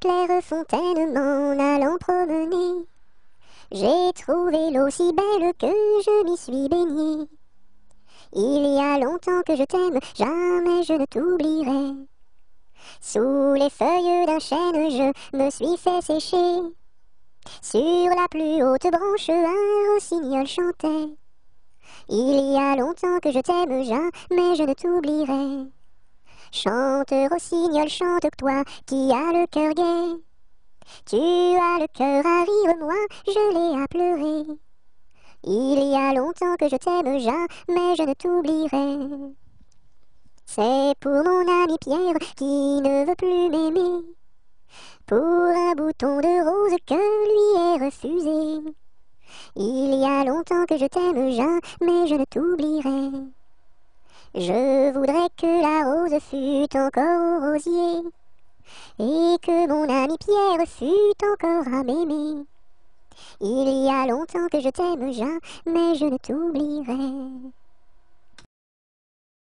Claire fontaine m'en allant promener. J'ai trouvé l'eau si belle que je m'y suis baignée. Il y a longtemps que je t'aime, jamais je ne t'oublierai. Sous les feuilles d'un chêne, je me suis fait sécher. Sur la plus haute branche, un rossignol chantait. Il y a longtemps que je t'aime, jamais je ne t'oublierai. Chante, rossignol, chante toi qui as le cœur gai. Tu as le cœur à rire, moi je l'ai à pleurer. Il y a longtemps que je t'aime, Jean, mais je ne t'oublierai. C'est pour mon ami Pierre qui ne veut plus m'aimer, pour un bouton de rose que lui est refusé. Il y a longtemps que je t'aime, Jean, mais je ne t'oublierai. Je voudrais que la rose fût encore au rosier, et que mon ami Pierre fût encore à m'aimer. Il y a longtemps que je t'aime, Jean, mais je ne t'oublierai